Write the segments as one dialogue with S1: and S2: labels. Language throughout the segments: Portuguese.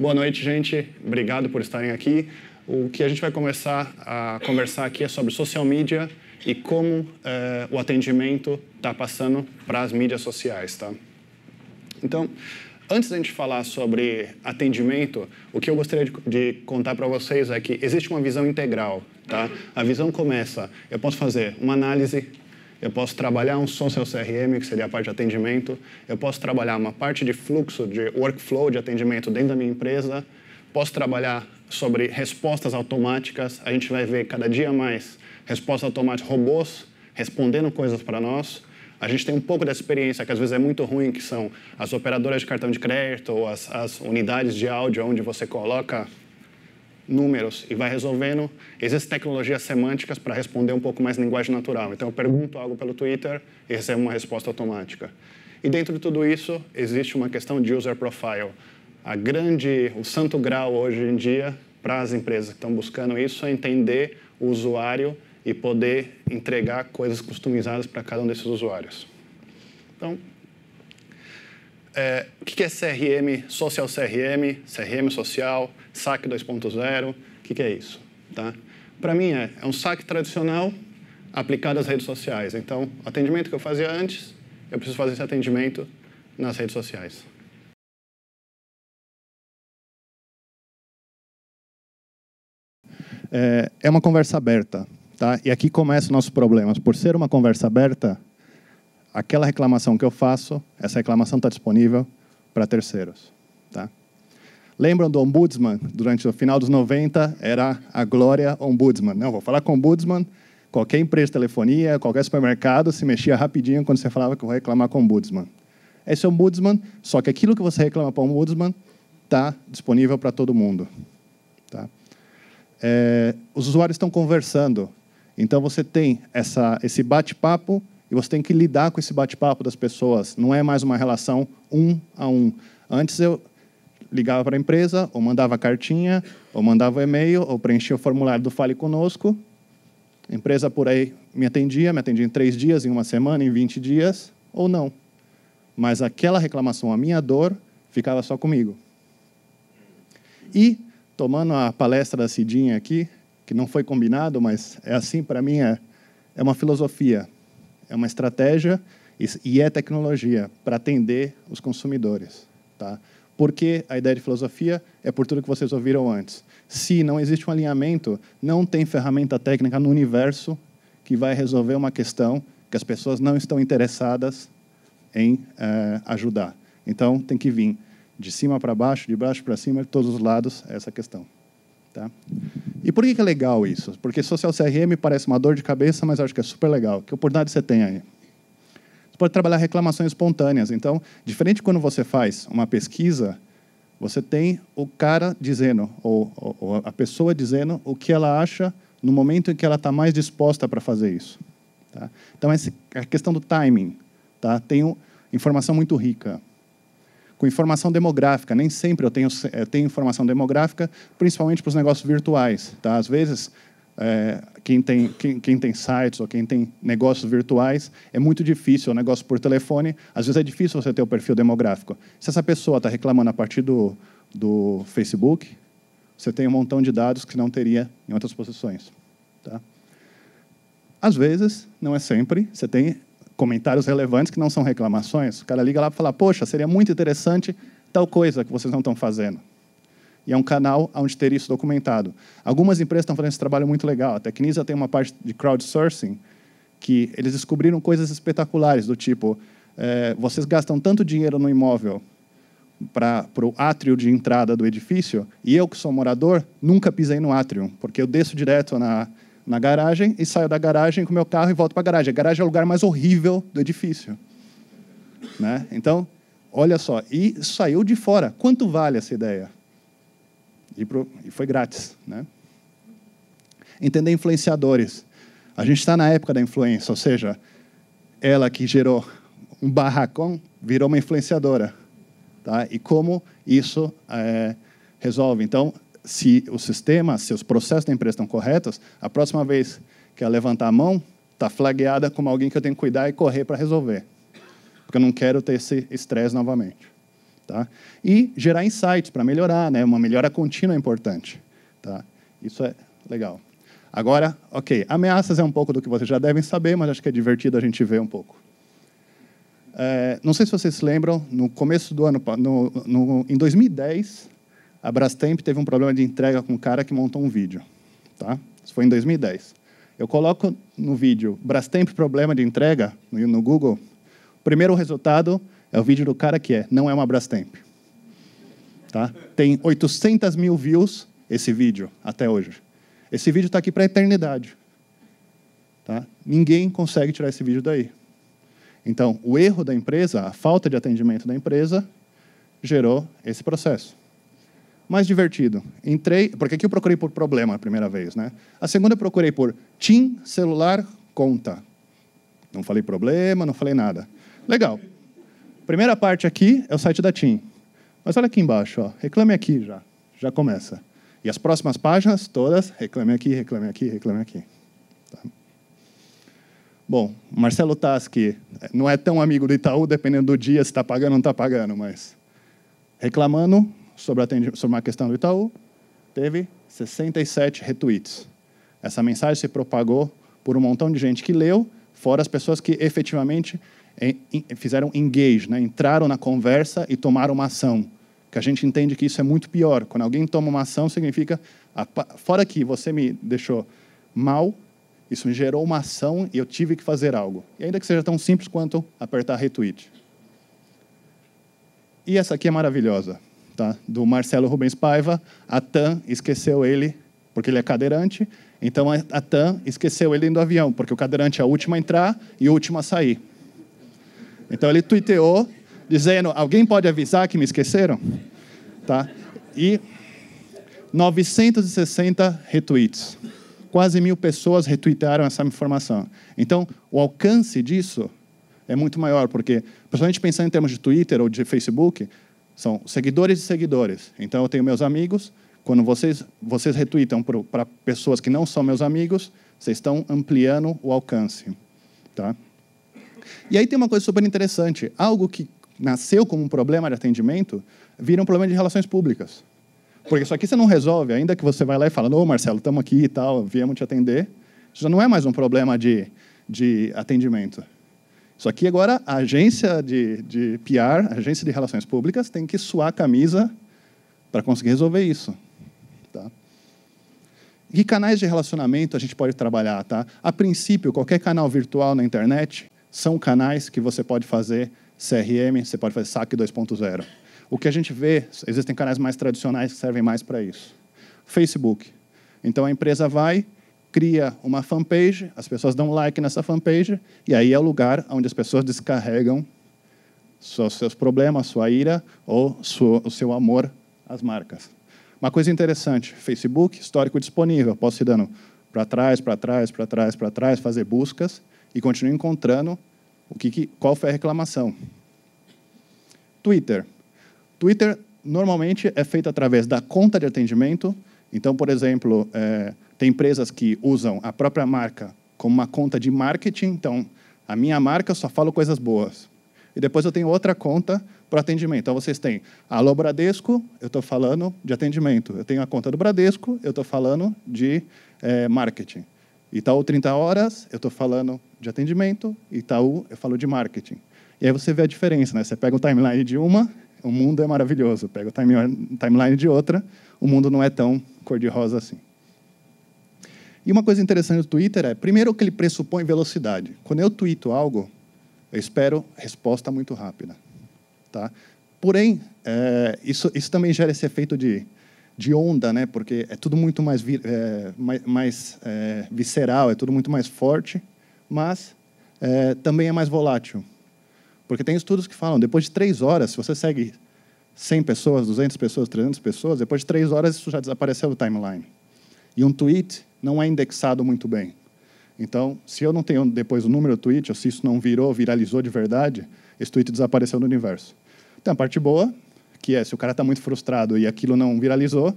S1: Boa noite, gente. Obrigado por estarem aqui. O que a gente vai começar a conversar aqui é sobre social media e como eh, o atendimento está passando para as mídias sociais, tá? Então, antes da gente falar sobre atendimento, o que eu gostaria de, de contar para vocês é que existe uma visão integral, tá? A visão começa, eu posso fazer uma análise eu posso trabalhar um social CRM, que seria a parte de atendimento, eu posso trabalhar uma parte de fluxo, de workflow de atendimento dentro da minha empresa, posso trabalhar sobre respostas automáticas, a gente vai ver cada dia mais respostas automáticas, robôs respondendo coisas para nós. A gente tem um pouco dessa experiência que às vezes é muito ruim, que são as operadoras de cartão de crédito ou as, as unidades de áudio onde você coloca números e vai resolvendo. Existem tecnologias semânticas para responder um pouco mais linguagem natural. Então, eu pergunto algo pelo Twitter e recebo uma resposta automática. E dentro de tudo isso, existe uma questão de user profile. A grande, o santo grau hoje em dia para as empresas que estão buscando isso é entender o usuário e poder entregar coisas customizadas para cada um desses usuários. Então, é, o que é CRM, social CRM, CRM social, saque 2.0, o que, que, é isso? Tá? Para mim, é, é um saque tradicional aplicado às redes sociais. Então, o atendimento que eu fazia antes, eu preciso fazer esse atendimento nas redes sociais. É, é uma conversa aberta, tá? E aqui começa o nosso problema. Por ser uma conversa aberta, aquela reclamação que eu faço, essa reclamação está disponível para terceiros, tá? Lembram do Ombudsman? Durante o final dos 90, era a glória Ombudsman. Não, vou falar com o Ombudsman. Qualquer empresa de telefonia, qualquer supermercado se mexia rapidinho quando você falava que vou reclamar com o Ombudsman. É esse é o Ombudsman, só que aquilo que você reclama para o Ombudsman está disponível para todo mundo. Tá? É, os usuários estão conversando. Então, você tem essa, esse bate-papo e você tem que lidar com esse bate-papo das pessoas. Não é mais uma relação um a um. Antes eu ligava para a empresa, ou mandava cartinha, ou mandava e-mail, ou preenchia o formulário do Fale Conosco. A empresa por aí me atendia, me atendia em três dias, em uma semana, em 20 dias, ou não. Mas aquela reclamação, a minha dor, ficava só comigo. E, tomando a palestra da Cidinha aqui, que não foi combinado, mas é assim para mim, é, é uma filosofia, é uma estratégia e é tecnologia para atender os consumidores. Tá? Porque a ideia de filosofia é por tudo que vocês ouviram antes. Se não existe um alinhamento, não tem ferramenta técnica no universo que vai resolver uma questão que as pessoas não estão interessadas em eh, ajudar. Então, tem que vir de cima para baixo, de baixo para cima, de todos os lados, essa questão. Tá? E por que é legal isso? Porque social CRM parece uma dor de cabeça, mas acho que é super legal. Que oportunidade você tem aí? pode trabalhar reclamações espontâneas. Então, diferente quando você faz uma pesquisa, você tem o cara dizendo, ou, ou, ou a pessoa dizendo, o que ela acha no momento em que ela está mais disposta para fazer isso. Tá? Então, essa, a questão do timing. Tá? Tenho informação muito rica. Com informação demográfica, nem sempre eu tenho, eu tenho informação demográfica, principalmente para os negócios virtuais. Tá? Às vezes, é, quem, tem, quem, quem, tem sites ou quem tem negócios virtuais, é muito difícil, o negócio por telefone, às vezes é difícil você ter o perfil demográfico. Se essa pessoa está reclamando a partir do, do Facebook, você tem um montão de dados que não teria em outras posições. Tá? Às vezes, não é sempre, você tem comentários relevantes que não são reclamações. O cara liga lá para falar, poxa, seria muito interessante tal coisa que vocês não estão fazendo e é um canal onde ter isso documentado. Algumas empresas estão fazendo esse trabalho muito legal. A Tecnisa tem uma parte de crowdsourcing que eles descobriram coisas espetaculares, do tipo, é, vocês gastam tanto dinheiro no imóvel para o átrio de entrada do edifício, e eu, que sou morador, nunca pisei no átrio, porque eu desço direto na, na garagem e saio da garagem com meu carro e volto para a garagem. A garagem é o lugar mais horrível do edifício. Né? Então, olha só, e saiu de fora. Quanto vale essa ideia? E, pro, e foi grátis. Né? Entender influenciadores. A gente está na época da influência, ou seja, ela que gerou um barracão virou uma influenciadora. Tá? E como isso é, resolve? Então, se o sistema, se os processos da empresa estão corretos, a próxima vez que ela levantar a mão, está flagueada como alguém que eu tenho que cuidar e correr para resolver. Porque eu não quero ter esse estresse novamente. Tá? E gerar insights para melhorar, né? uma melhora contínua é importante. Tá? Isso é legal. Agora, ok, ameaças é um pouco do que vocês já devem saber, mas acho que é divertido a gente ver um pouco. É, não sei se vocês lembram, no começo do ano, no, no, em 2010, a Brastemp teve um problema de entrega com um cara que montou um vídeo. Tá? Isso foi em 2010. Eu coloco no vídeo Brastemp problema de entrega no, no Google, primeiro resultado é o vídeo do cara que é, não é uma Brastemp. Tá? Tem 800 mil views esse vídeo até hoje. Esse vídeo está aqui para a eternidade. Tá? Ninguém consegue tirar esse vídeo daí. Então, o erro da empresa, a falta de atendimento da empresa, gerou esse processo. Mais divertido. Entrei, porque aqui eu procurei por problema a primeira vez, né? A segunda eu procurei por TIM, celular, conta. Não falei problema, não falei nada. Legal. Primeira parte aqui é o site da TIM. Mas olha aqui embaixo, ó, reclame aqui já, já começa. E as próximas páginas, todas, reclame aqui, reclame aqui, reclame aqui. Tá. Bom, Marcelo Tasque, não é tão amigo do Itaú, dependendo do dia, se está pagando ou não está pagando, mas reclamando sobre, sobre uma questão do Itaú, teve 67 retweets. Essa mensagem se propagou por um montão de gente que leu, fora as pessoas que efetivamente fizeram engage, né? entraram na conversa e tomaram uma ação. Que a gente entende que isso é muito pior. Quando alguém toma uma ação, significa, ah, fora que você me deixou mal, isso me gerou uma ação e eu tive que fazer algo. E ainda que seja tão simples quanto apertar retweet. E essa aqui é maravilhosa, tá? do Marcelo Rubens Paiva. A TAM esqueceu ele, porque ele é cadeirante, então a TAM esqueceu ele do avião, porque o cadeirante é a última a entrar e a última a sair. Então ele tuiteou dizendo: Alguém pode avisar que me esqueceram? Tá? E 960 retweets. Quase mil pessoas retuitaram essa informação. Então, o alcance disso é muito maior, porque, principalmente pensando em termos de Twitter ou de Facebook, são seguidores e seguidores. Então, eu tenho meus amigos. Quando vocês, vocês retweetam para pessoas que não são meus amigos, vocês estão ampliando o alcance. Tá? E aí tem uma coisa super interessante. Algo que nasceu como um problema de atendimento vira um problema de relações públicas. Porque isso aqui você não resolve, ainda que você vai lá e fala, ô Marcelo, estamos aqui e tal, viemos te atender. Isso já não é mais um problema de, de atendimento. Isso aqui agora a agência de, de PR, a agência de relações públicas, tem que suar a camisa para conseguir resolver isso. Tá? Que canais de relacionamento a gente pode trabalhar? Tá? A princípio, qualquer canal virtual na internet são canais que você pode fazer CRM, você pode fazer saque 2.0. O que a gente vê, existem canais mais tradicionais que servem mais para isso. Facebook. Então a empresa vai, cria uma fanpage, as pessoas dão like nessa fanpage, e aí é o lugar onde as pessoas descarregam seus, problemas, sua ira ou o seu amor às marcas. Uma coisa interessante, Facebook, histórico disponível, posso ir dando para trás, para trás, para trás, para trás, fazer buscas e continuo encontrando o que, qual foi a reclamação. Twitter. Twitter normalmente é feito através da conta de atendimento. Então, por exemplo, é, tem empresas que usam a própria marca como uma conta de marketing. Então, a minha marca só falo coisas boas. E depois eu tenho outra conta para atendimento. Então, vocês têm Alô Bradesco, eu estou falando de atendimento. Eu tenho a conta do Bradesco, eu estou falando de é, marketing. Itaú 30 horas, eu estou falando de atendimento, Itaú eu falo de marketing. E aí você vê a diferença, né? Você pega o timeline de uma, o mundo é maravilhoso. Pega o timeline de outra, o mundo não é tão cor-de-rosa assim. E uma coisa interessante do Twitter é, primeiro, que ele pressupõe velocidade. Quando eu tweeto algo, eu espero resposta muito rápida. Tá? Porém, é, isso, isso também gera esse efeito de de onda, né? Porque é tudo muito mais, vi, é, mais, mais é, visceral, é tudo muito mais forte, mas é, também é mais volátil. Porque tem estudos que falam, depois de três horas, se você segue 100 pessoas, 200 pessoas, 300 pessoas, depois de três horas isso já desapareceu do timeline. E um tweet não é indexado muito bem. Então, se eu não tenho depois o número do tweet, ou se isso não virou, viralizou de verdade, esse tweet desapareceu do universo. Então, a parte boa que é se o cara está muito frustrado e aquilo não viralizou,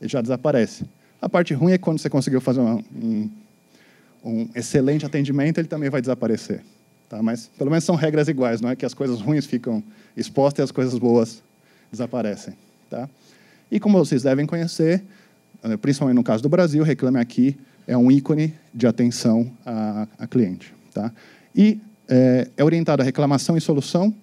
S1: ele já desaparece. A parte ruim é quando você conseguiu fazer um, um, um excelente atendimento, ele também vai desaparecer. Tá? Mas pelo menos são regras iguais, não é que as coisas ruins ficam expostas e as coisas boas desaparecem. Tá? E como vocês devem conhecer, eh, principalmente no caso do Brasil, Reclame Aqui é um ícone de atenção a, a cliente. Tá? E é, é orientado a reclamação e solução,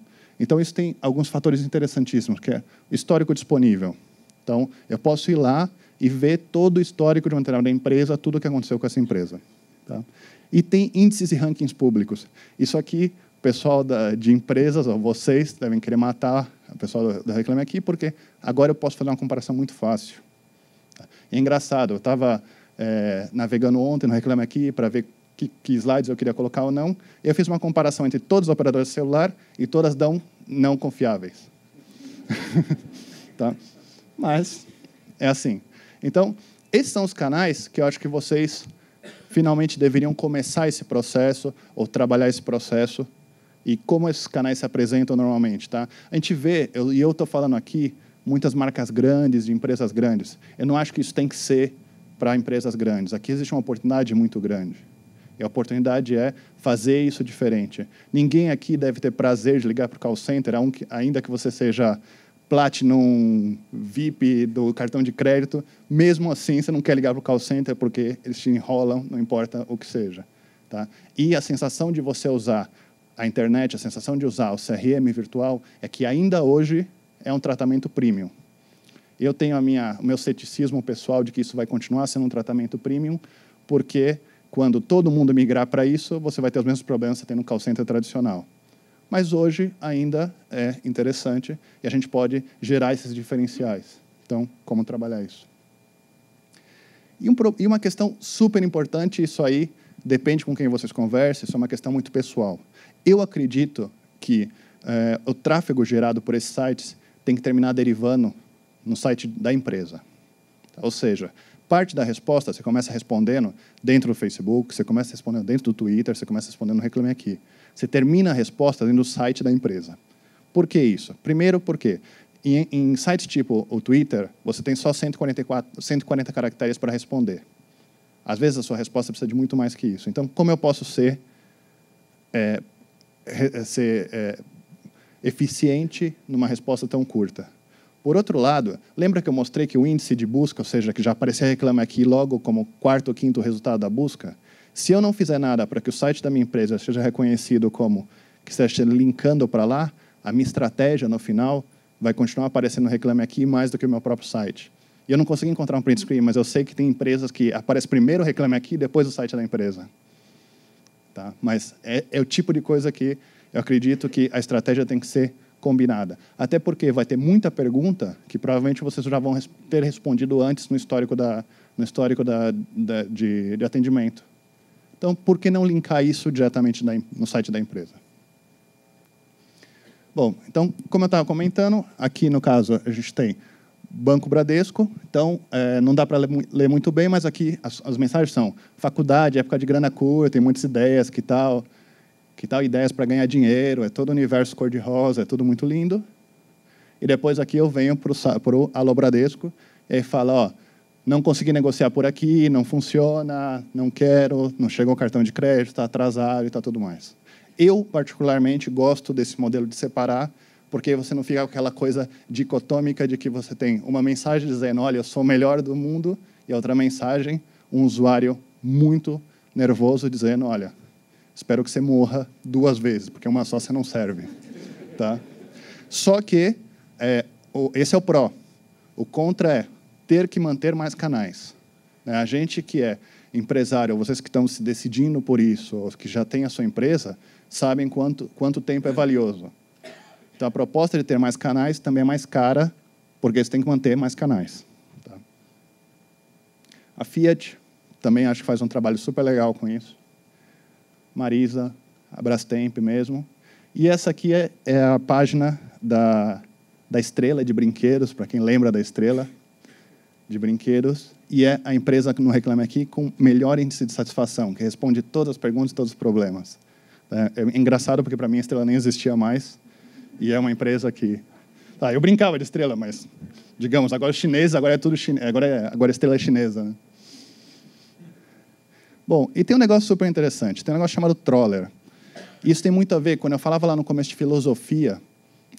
S1: então, isso tem alguns fatores interessantíssimos, que é histórico disponível. Então, eu posso ir lá e ver todo o histórico de uma determinada empresa, tudo o que aconteceu com essa empresa. Tá? E tem índices e rankings públicos. Isso aqui, o pessoal da, de empresas, vocês devem querer matar o pessoal da Reclame Aqui, porque agora eu posso fazer uma comparação muito fácil. Tá? É engraçado, eu estava é, navegando ontem no Reclame Aqui para ver que, que, slides eu queria colocar ou não. Eu fiz uma comparação entre todos os operadores de celular e todas dão não confiáveis. tá? Mas é assim. Então, esses são os canais que eu acho que vocês finalmente deveriam começar esse processo ou trabalhar esse processo e como esses canais se apresentam normalmente, tá? A gente vê, e eu estou falando aqui, muitas marcas grandes, de empresas grandes. Eu não acho que isso tem que ser para empresas grandes. Aqui existe uma oportunidade muito grande. E a oportunidade é fazer isso diferente. Ninguém aqui deve ter prazer de ligar para o call center, ainda que você seja Platinum, VIP do cartão de crédito. Mesmo assim, você não quer ligar para o call center porque eles te enrolam, não importa o que seja. Tá? E a sensação de você usar a internet, a sensação de usar o CRM virtual, é que ainda hoje é um tratamento premium. Eu tenho a minha, o meu ceticismo pessoal de que isso vai continuar sendo um tratamento premium, porque quando todo mundo migrar para isso, você vai ter os mesmos problemas que você tem no call center tradicional. Mas hoje ainda é interessante e a gente pode gerar esses diferenciais. Então, como trabalhar isso? E, um, e uma questão super importante, isso aí depende com quem vocês conversam. isso é uma questão muito pessoal. Eu acredito que é, o tráfego gerado por esses sites tem que terminar derivando no site da empresa. Ou seja, parte da resposta você começa respondendo dentro do Facebook, você começa respondendo dentro do Twitter, você começa respondendo no Reclame Aqui. Você termina a resposta dentro do site da empresa. Por que isso? Primeiro, porque em, em sites tipo o Twitter, você tem só 144, 140 caracteres para responder. Às vezes a sua resposta precisa de muito mais que isso. Então, como eu posso ser, é, ser é, eficiente numa resposta tão curta? Por outro lado, lembra que eu mostrei que o índice de busca, ou seja, que já aparecia reclame aqui logo como quarto ou quinto resultado da busca? Se eu não fizer nada para que o site da minha empresa seja reconhecido como que esteja linkando para lá, a minha estratégia no final vai continuar aparecendo reclame aqui mais do que o meu próprio site. E eu não consegui encontrar um print screen, mas eu sei que tem empresas que aparece primeiro reclame aqui, depois o site da empresa. Tá? Mas é, é o tipo de coisa que eu acredito que a estratégia tem que ser combinada. Até porque vai ter muita pergunta que provavelmente vocês já vão ter respondido antes no histórico, da, no histórico da, da de, de, atendimento. Então, por que não linkar isso diretamente no site da empresa? Bom, então, como eu estava comentando, aqui no caso a gente tem Banco Bradesco, então é, não dá para ler, muito bem, mas aqui as, as mensagens são faculdade, época de grana curta, tem muitas ideias, que tal que tal ideias para ganhar dinheiro, é todo o universo cor-de-rosa, é tudo muito lindo. E depois aqui eu venho para o Alobradesco e falo, ó, não consegui negociar por aqui, não funciona, não quero, não chegou o cartão de crédito, está atrasado e está tudo mais. Eu, particularmente, gosto desse modelo de separar, porque você não fica com aquela coisa dicotômica de que você tem uma mensagem dizendo, olha, eu sou o melhor do mundo, e outra mensagem, um usuário muito nervoso dizendo, olha, Espero que você morra duas vezes, porque uma só você não serve. Tá? Só que é, o, esse é o pró. O contra é ter que manter mais canais. É, a gente que é empresário, vocês que estão se decidindo por isso, ou que já têm a sua empresa, sabem quanto, quanto tempo é valioso. Então, a proposta de ter mais canais também é mais cara, porque você tem que manter mais canais. Tá? A Fiat também acho que faz um trabalho super legal com isso. Marisa, abraço Brastemp mesmo. E essa aqui é, é a página da, da Estrela de Brinquedos, para quem lembra da Estrela de Brinquedos. E é a empresa, no Reclame Aqui, com melhor índice de satisfação, que responde todas as perguntas e todos os problemas. É, é engraçado porque para mim a Estrela nem existia mais e é uma empresa que, ah, eu brincava de Estrela, mas digamos agora é chinesa, agora é tudo chinês, agora é, agora a Estrela é chinesa. Né? Bom, e tem um negócio super interessante, tem um negócio chamado Troller. Isso tem muito a ver, quando eu falava lá no começo de filosofia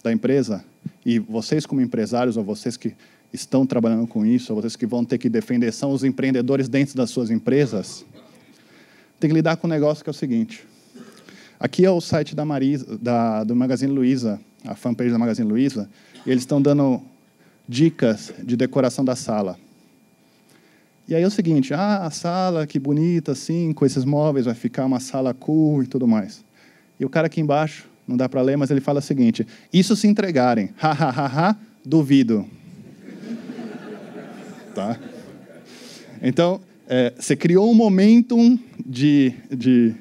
S1: da empresa, e vocês como empresários, ou vocês que estão trabalhando com isso, ou vocês que vão ter que defender, são os empreendedores dentro das suas empresas, tem que lidar com um negócio que é o seguinte. Aqui é o site da Marisa, da, do Magazine Luiza, a fanpage da Magazine Luiza, e eles estão dando dicas de decoração da sala. E aí é o seguinte, ah, a sala que bonita assim, com esses móveis, vai ficar uma sala cool e tudo mais. E o cara aqui embaixo, não dá para ler, mas ele fala o seguinte: isso se entregarem, ha ha ha ha, duvido. tá? Então, é, você criou um momentum de, de,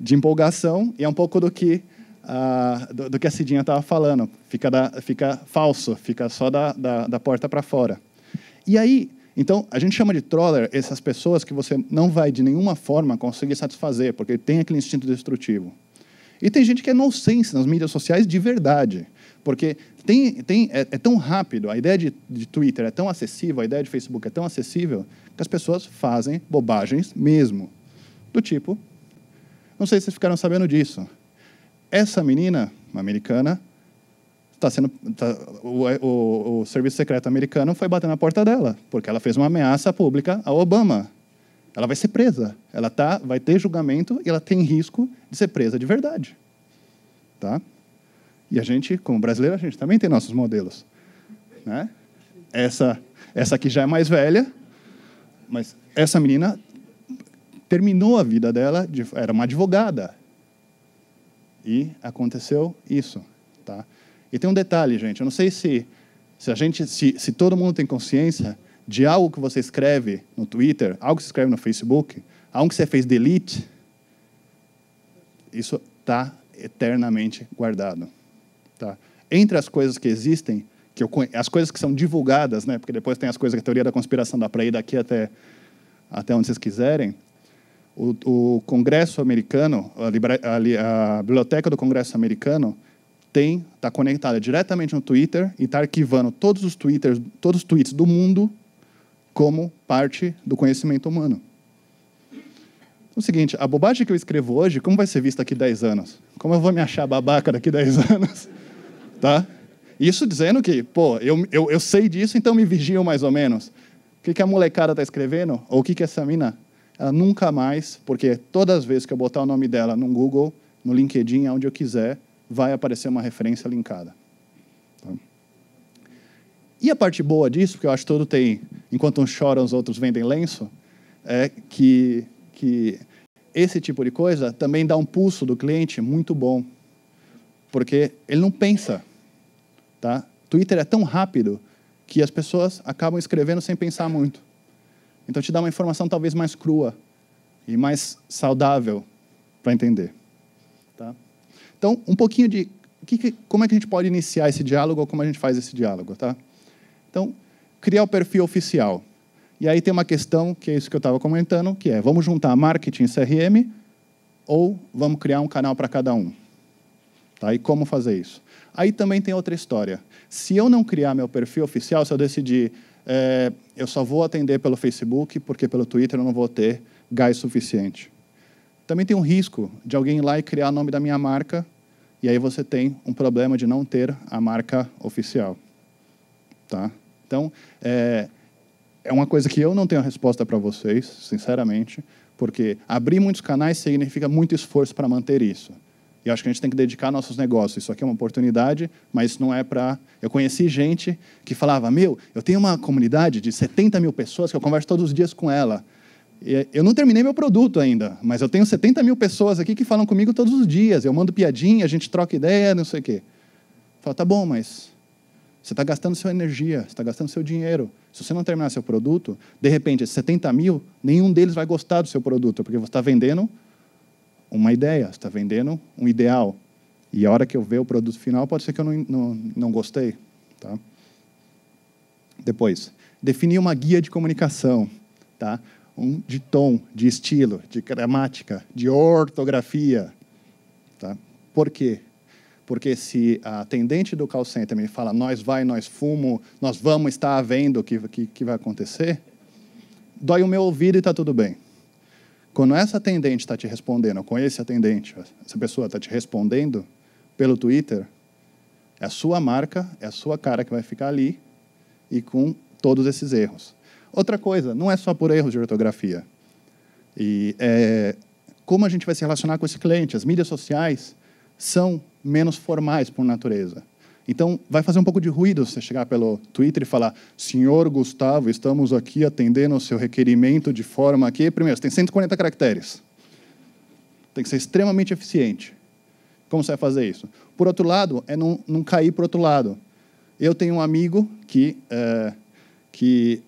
S1: de empolgação e é um pouco do que a do, do, que a Cidinha estava falando. Fica, da, fica falso, fica só da, da, da porta para fora. E aí, então, a gente chama de troller essas pessoas que você não vai de nenhuma forma conseguir satisfazer, porque tem aquele instinto destrutivo. E tem gente que é nonsense nas mídias sociais de verdade, porque tem, tem, é, é tão rápido, a ideia de, de Twitter é tão acessível, a ideia de Facebook é tão acessível, que as pessoas fazem bobagens mesmo. Do tipo, não sei se vocês ficaram sabendo disso, essa menina, uma americana, tá sendo tá, o, o, o, serviço secreto americano foi bater na porta dela porque ela fez uma ameaça pública ao Obama ela vai ser presa ela tá vai ter julgamento e ela tem risco de ser presa de verdade tá e a gente como brasileiro a gente também tem nossos modelos né essa essa aqui já é mais velha mas essa menina terminou a vida dela de, era uma advogada e aconteceu isso tá e tem um detalhe, gente. Eu não sei se se a gente se, se todo mundo tem consciência de algo que você escreve no Twitter, algo que você escreve no Facebook, algo que você fez delete, isso está eternamente guardado, tá? Entre as coisas que existem, que eu, as coisas que são divulgadas, né? Porque depois tem as coisas que a teoria da conspiração dá para ir daqui até até onde vocês quiserem. O, o Congresso americano, a, a, a biblioteca do Congresso americano tem, está conectada diretamente no Twitter e está arquivando todos os Twitters, todos os tweets do mundo como parte do conhecimento humano. Então, é o seguinte, a bobagem que eu escrevo hoje, como vai ser vista daqui 10 anos? Como eu vou me achar babaca daqui 10 anos? tá? Isso dizendo que, pô, eu, eu, eu sei disso, então me vigiam mais ou menos. O que, que a molecada está escrevendo? Ou o que, que essa mina? Ela nunca mais, porque todas as vezes que eu botar o nome dela no Google, no LinkedIn, aonde eu quiser, vai aparecer uma referência linkada. Tá? E a parte boa disso, porque eu acho que tem, enquanto uns choram, os outros vendem lenço, é que, que esse tipo de coisa também dá um pulso do cliente muito bom, porque ele não pensa. Tá? Twitter é tão rápido que as pessoas acabam escrevendo sem pensar muito. Então te dá uma informação talvez mais crua e mais saudável para entender. Então, um pouquinho de que, que, como é que a gente pode iniciar esse diálogo ou como a gente faz esse diálogo, tá? Então, criar o perfil oficial. E aí tem uma questão, que é isso que eu estava comentando, que é, vamos juntar marketing e CRM ou vamos criar um canal para cada um? Tá? E como fazer isso? Aí também tem outra história. Se eu não criar meu perfil oficial, se eu decidir é, eu só vou atender pelo Facebook porque pelo Twitter eu não vou ter gás suficiente. Também tem um risco de alguém ir lá e criar o nome da minha marca e aí você tem um problema de não ter a marca oficial. Tá? Então, é, é uma coisa que eu não tenho a resposta para vocês, sinceramente, porque abrir muitos canais significa muito esforço para manter isso. E acho que a gente tem que dedicar nossos negócios. Isso aqui é uma oportunidade, mas não é para. Eu conheci gente que falava: Meu, eu tenho uma comunidade de 70 mil pessoas que eu converso todos os dias com ela. Eu não terminei meu produto ainda, mas eu tenho 70 mil pessoas aqui que falam comigo todos os dias. Eu mando piadinha, a gente troca ideia, não sei o quê. Fala, tá bom, mas você está gastando sua energia, você está gastando seu dinheiro. Se você não terminar seu produto, de repente, esses 70 mil, nenhum deles vai gostar do seu produto, porque você está vendendo uma ideia, você está vendendo um ideal. E a hora que eu ver o produto final, pode ser que eu não, não, não gostei. Tá? Depois, definir uma guia de comunicação. Tá? um, de tom, de estilo, de gramática, de ortografia. Tá? Por quê? Porque se a atendente do call center me fala nós vai, nós fumo, nós vamos estar vendo o que, que, que vai acontecer, dói o meu ouvido e está tudo bem. Quando essa atendente está te respondendo, com esse atendente, essa pessoa está te respondendo pelo Twitter, é a sua marca, é a sua cara que vai ficar ali e com todos esses erros. Outra coisa, não é só por erros de ortografia. E é, como a gente vai se relacionar com esse cliente? As mídias sociais são menos formais por natureza. Então, vai fazer um pouco de ruído você chegar pelo Twitter e falar: Senhor Gustavo, estamos aqui atendendo o seu requerimento de forma que, Primeiro, você tem 140 caracteres. Tem que ser extremamente eficiente. Como você vai fazer isso? Por outro lado, é não, não cair para outro lado. Eu tenho um amigo que, é, que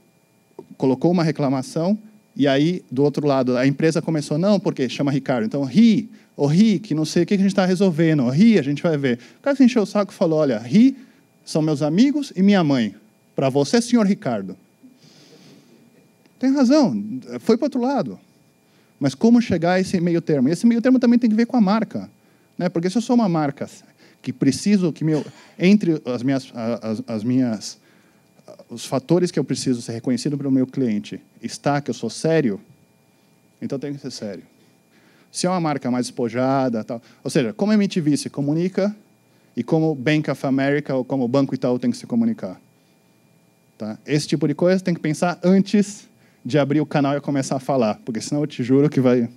S1: colocou uma reclamação e aí, do outro lado, a empresa começou, não, porque chama Ricardo. Então, ri, ou ri, que não sei o que a gente está resolvendo, ri, a gente vai ver. O cara se encheu o saco e falou, olha, ri são meus amigos e minha mãe. Para você, senhor Ricardo. Tem razão, foi para o outro lado. Mas como chegar a esse meio termo? E esse meio termo também tem que ver com a marca. Né? Porque se eu sou uma marca que preciso que meu, entre as minhas, as, as minhas os fatores que eu preciso ser reconhecido pelo meu cliente está que eu sou sério, então tem que ser sério. Se é uma marca mais espojada, tal, ou seja, como a MTV se comunica e como o Bank of America ou como o Banco Itaú tem que se comunicar. Tá? Esse tipo de coisa tem que pensar antes de abrir o canal e começar a falar, porque senão eu te juro que vai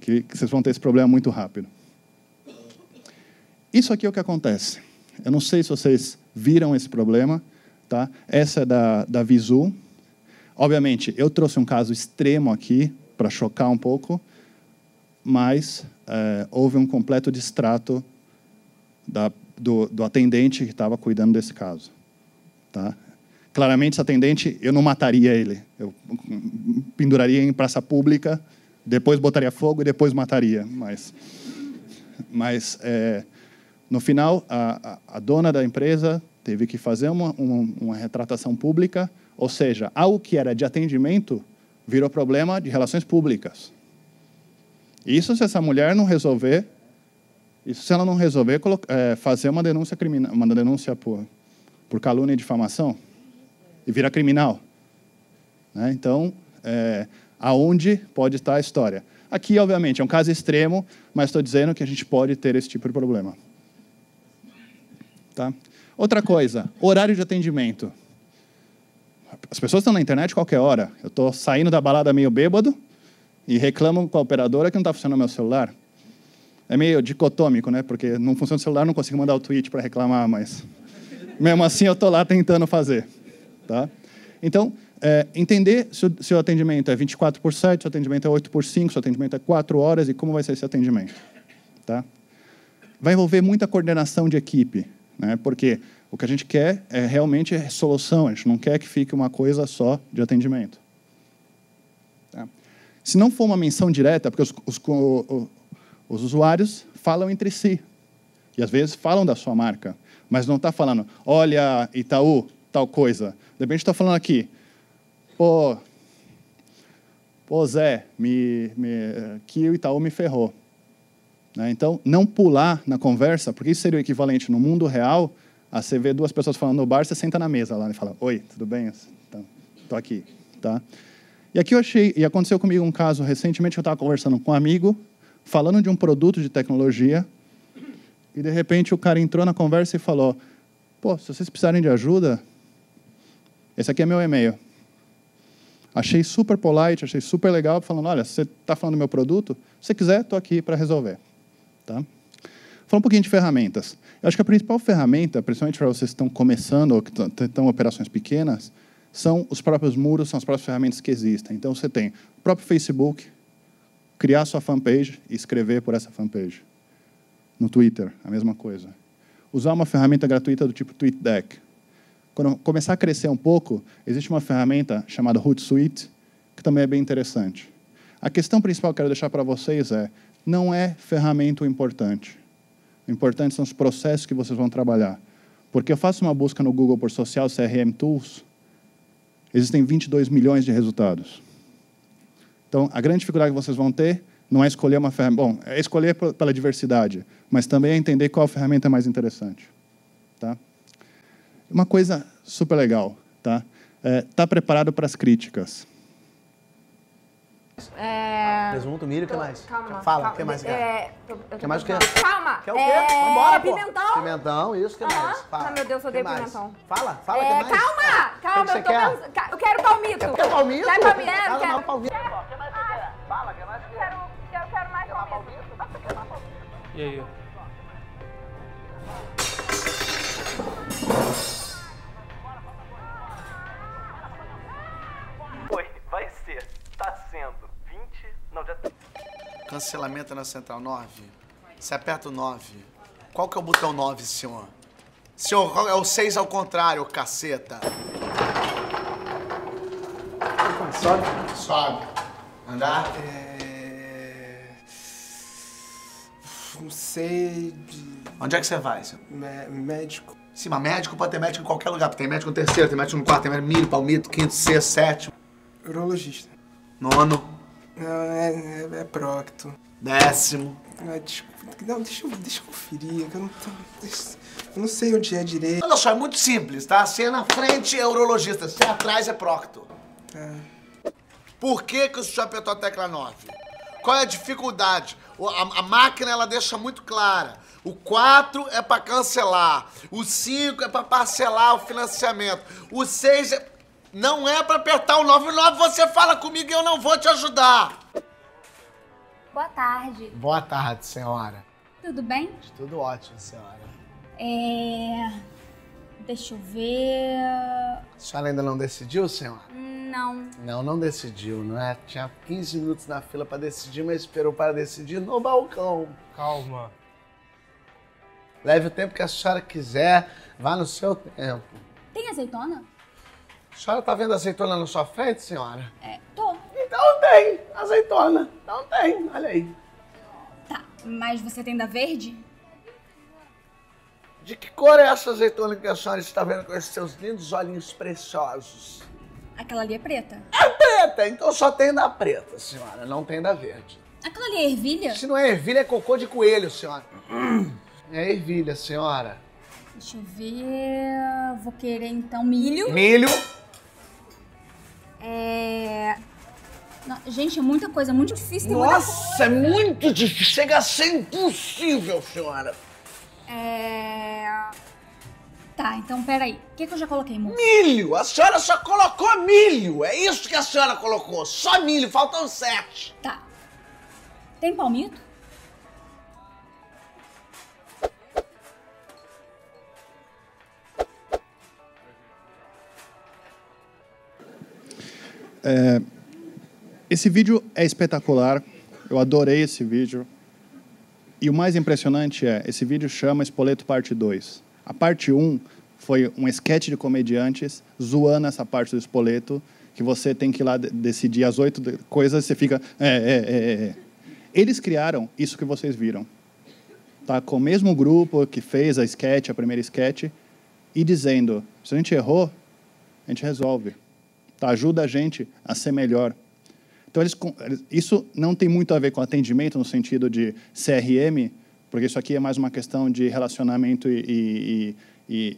S1: que, que vocês vão ter esse problema muito rápido. Isso aqui é o que acontece. Eu não sei se vocês viram esse problema, Tá? Essa é da, da Visu. Obviamente, eu trouxe um caso extremo aqui para chocar um pouco, mas é, houve um completo distrato da, do, do atendente que estava cuidando desse caso. Tá? Claramente, esse atendente, eu não mataria ele. Eu penduraria em praça pública, depois botaria fogo e depois mataria. Mas, mas é, no final, a, a, a dona da empresa Teve que fazer uma, uma, uma retratação pública, ou seja, algo que era de atendimento virou problema de relações públicas. Isso se essa mulher não resolver, isso se ela não resolver é, fazer uma denúncia criminal, uma denúncia por, por calúnia e difamação, e virar criminal. Né? Então, é, aonde pode estar a história? Aqui, obviamente, é um caso extremo, mas estou dizendo que a gente pode ter esse tipo de problema. Tá? Outra coisa, horário de atendimento. As pessoas estão na internet qualquer hora. Eu estou saindo da balada meio bêbado e reclamo com a operadora que não está funcionando meu celular. É meio dicotômico, né? Porque não funciona o celular, não consigo mandar o tweet para reclamar, mas mesmo assim eu estou lá tentando fazer. Tá? Então, é, entender se o atendimento é 24 por 7, se o atendimento é 8 por 5, se o atendimento é 4 é horas e como vai ser esse atendimento. Tá? Vai envolver muita coordenação de equipe. Né? Porque o que a gente quer é realmente é solução, a gente não quer que fique uma coisa só de atendimento. Tá? Se não for uma menção direta, é porque os, os, o, os usuários falam entre si, e às vezes falam da sua marca, mas não está falando, olha, Itaú, tal coisa. De repente está falando aqui, pô, pô Zé, me, me, que o Itaú me ferrou. Né? Então, não pular na conversa, porque isso seria o equivalente no mundo real a você ver duas pessoas falando no bar, você senta na mesa lá e né? fala: Oi, tudo bem? Então, tô aqui. Tá? E aqui eu achei, e aconteceu comigo um caso recentemente, eu estava conversando com um amigo, falando de um produto de tecnologia, e de repente o cara entrou na conversa e falou: Pô, se vocês precisarem de ajuda, esse aqui é meu e-mail. Achei super polite, achei super legal, falando: Olha, você está falando do meu produto? Se quiser, estou aqui para resolver. Tá? Falar um pouquinho de ferramentas. Eu acho que a principal ferramenta, principalmente para vocês que estão começando ou que estão operações pequenas, são os próprios muros, são as próprias ferramentas que existem. Então, você tem o próprio Facebook, criar sua fanpage e escrever por essa fanpage. No Twitter, a mesma coisa. Usar uma ferramenta gratuita do tipo TweetDeck. Quando começar a crescer um pouco, existe uma ferramenta chamada Hootsuite, que também é bem interessante. A questão principal que eu quero deixar para vocês é não é ferramenta o importante. O importante são os processos que vocês vão trabalhar. Porque eu faço uma busca no Google por social CRM Tools, existem 22 milhões de resultados. Então, a grande dificuldade que vocês vão ter não é escolher uma ferramenta. Bom, é escolher pela diversidade, mas também é entender qual ferramenta é mais interessante. Tá? Uma coisa super legal. Tá, é, tá preparado para as críticas.
S2: É... Ah, presunto, milho, o que mais? Calma. Fala, o que mais? É... O que mais o quê? Calma! Quer o quê? É... Vambora, pô. Pimentão. Pimentão, isso, o que mais? Ah, fala. Ah, meu Deus, eu odeio pimentão. Fala, fala, é... que mais? Calma, calma, eu tô pensando... Eu quero palmito. Quer palmito? Quer palmito? Quero, quero. palmito. Quer, Fala, quer mais? Quero, quero mais palmito. Quero mais palmito. E aí? Cancelamento na central 9. Você aperta o 9. Qual que é o botão 9, senhor? Senhor, é o 6 ao contrário, caceta. Sobe. Sobe. Andar? É... Não sei... De... Onde é que você vai, senhor? médico. Sim, mas médico pode ter médico em qualquer lugar. Tem médico no terceiro, tem médico no quarto, tem médico no milho, palmito, quinto, sexto, sétimo. Urologista. Nono. Não, é, é, é Procto. Décimo. desculpa, não, deixa eu, deixa eu conferir, eu não, tô, deixa, eu não sei onde é direito. Olha só, é muito simples, tá? Se é na frente é urologista, se é atrás é prócto Ah. Tá. Por que que o senhor apertou a tecla 9? Qual é a dificuldade? A, a, máquina ela deixa muito clara. O 4 é para cancelar. O 5 é para parcelar o financiamento. O 6 é. Não é pra apertar o 99, você fala comigo e eu não vou te ajudar. Boa tarde. Boa tarde, senhora. Tudo bem? Tudo ótimo, senhora. É... Deixa eu ver... A senhora ainda não decidiu, senhora? Não. Não, não decidiu, não é? Tinha 15 minutos na fila pra decidir, mas esperou para decidir no balcão. Calma. Leve o tempo que a senhora quiser, vá no seu tempo. Tem azeitona? senhora tá vendo azeitona na sua frente, senhora? É, tô. Então tem azeitona. Então tem, olha aí. Tá, mas você tem da verde? De que cor é essa azeitona que a senhora está vendo com esses seus lindos olhinhos preciosos? Aquela ali é preta. É preta, então só tem da preta, senhora, não tem da verde. Aquela ali é ervilha? Se não é ervilha, é cocô de coelho, senhora. É ervilha, senhora. Deixa eu ver. Vou querer então milho. Milho. É... Gente, é muita coisa, é muito difícil. Nossa, é muito difícil. Chega a ser impossível, senhora. É... Tá, então peraí. O que, que eu já coloquei, amor? Milho! A senhora só colocou milho! É isso que a senhora colocou! Só milho, faltam sete! Tá. Tem palmito?
S1: É, esse vídeo é espetacular. Eu adorei esse vídeo. E o mais impressionante é, esse vídeo chama Espoleto Parte 2. A parte 1 foi um esquete de comediantes zoando essa parte do Espoleto, que você tem que ir lá decidir as oito coisas, você fica... É é, é, é, é, Eles criaram isso que vocês viram. Tá? Com o mesmo grupo que fez a esquete, a primeira esquete, e dizendo, se a gente errou, a gente resolve. Tá, ajuda a gente a ser melhor. Então, eles, isso não tem muito a ver com atendimento no sentido de CRM, porque isso aqui é mais uma questão de relacionamento e, e, e,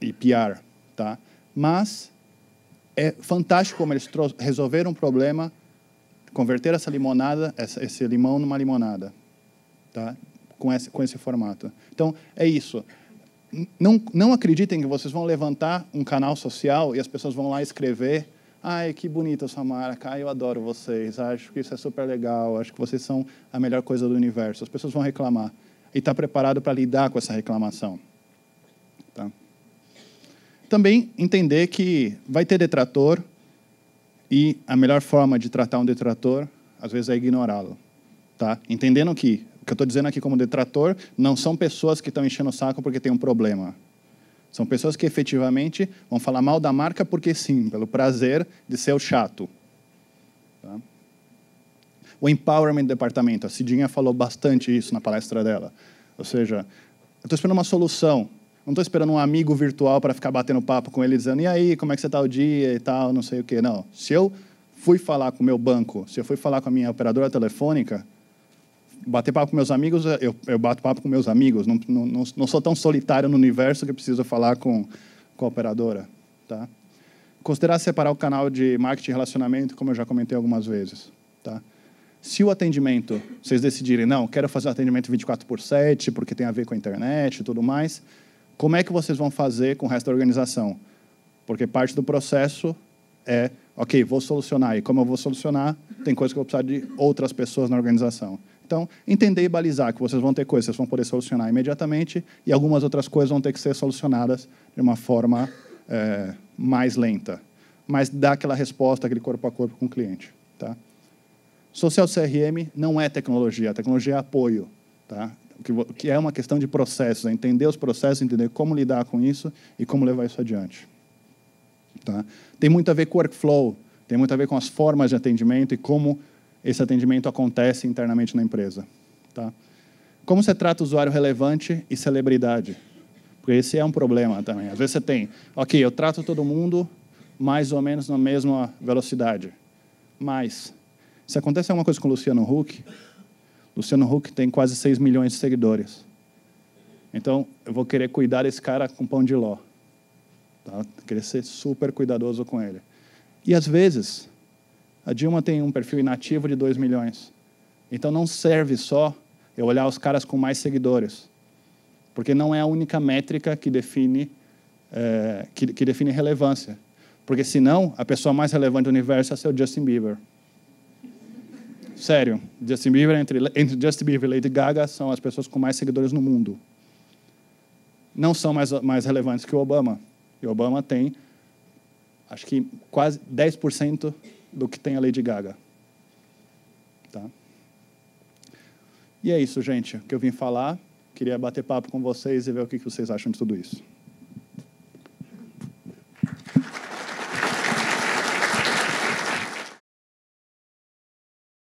S1: e eh, PR. Tá? Mas é fantástico como eles resolveram um problema, converter essa limonada, essa, esse limão numa limonada, tá? com, esse, com esse formato. Então, é isso não, não acreditem que vocês vão levantar um canal social e as pessoas vão lá escrever Ai, que bonita sua marca. Ai, eu adoro vocês. Acho que isso é super legal. Acho que vocês são a melhor coisa do universo. As pessoas vão reclamar. E está preparado para lidar com essa reclamação. Tá? Também entender que vai ter detrator e a melhor forma de tratar um detrator, às vezes, é ignorá-lo. Tá? Entendendo que que eu estou dizendo aqui como detrator não são pessoas que estão enchendo o saco porque tem um problema. São pessoas que efetivamente vão falar mal da marca porque sim, pelo prazer de ser o chato. Tá? O empowerment departamento, a Cidinha falou bastante isso na palestra dela. Ou seja, eu estou esperando uma solução, não estou esperando um amigo virtual para ficar batendo papo com ele dizendo, e aí, como é que você está o dia e tal, não sei o quê. Não, se eu fui falar com o meu banco, se eu fui falar com a minha operadora telefônica, bater papo com meus amigos, é, eu, eu bato papo com meus amigos. Não, não, não, sou tão solitário no universo que preciso falar com, com a operadora. Tá? Considerar separar o canal de marketing e relacionamento, como eu já comentei algumas vezes. Tá? Se o atendimento, vocês decidirem, não, quero fazer um atendimento 24 por 7, porque tem a ver com a internet e tudo mais, como é que vocês vão fazer com o resto da organização? Porque parte do processo é, ok, vou solucionar. E como eu vou solucionar, tem coisa que eu vou precisar de outras pessoas na organização. Então, entender e balizar que vocês vão ter coisas que vocês vão poder solucionar imediatamente e algumas outras coisas vão ter que ser solucionadas de uma forma é, mais lenta. Mas dá aquela resposta, aquele corpo a corpo com o cliente. Tá? Social CRM não é tecnologia, a tecnologia é apoio. Tá? O que é uma questão de processos, é entender os processos, entender como lidar com isso e como levar isso adiante. Tá? Tem muito a ver com workflow, tem muito a ver com as formas de atendimento e como esse atendimento acontece internamente na empresa. Tá? Como você trata o usuário relevante e celebridade? Porque esse é um problema também. Às vezes você tem, ok, eu trato todo mundo mais ou menos na mesma velocidade. Mas, se acontece alguma coisa com o Luciano Huck, Luciano Huck tem quase 6 milhões de seguidores. Então, eu vou querer cuidar desse cara com pão de ló. Tá? Querer ser super cuidadoso com ele. E, às vezes, a Dilma tem um perfil inativo de 2 milhões. Então não serve só eu olhar os caras com mais seguidores, porque não é a única métrica que define, é, que, que define relevância. Porque senão, a pessoa mais relevante do universo é o Justin Bieber. Sério, Justin Bieber, entre, entre Justin Bieber e Lady Gaga, são as pessoas com mais seguidores no mundo. Não são mais, mais relevantes que o Obama. E o Obama tem, acho que quase 10% do que tem a Lady Gaga. Tá? E é isso, gente, que eu vim falar. Queria bater papo com vocês e ver o que vocês acham de tudo isso.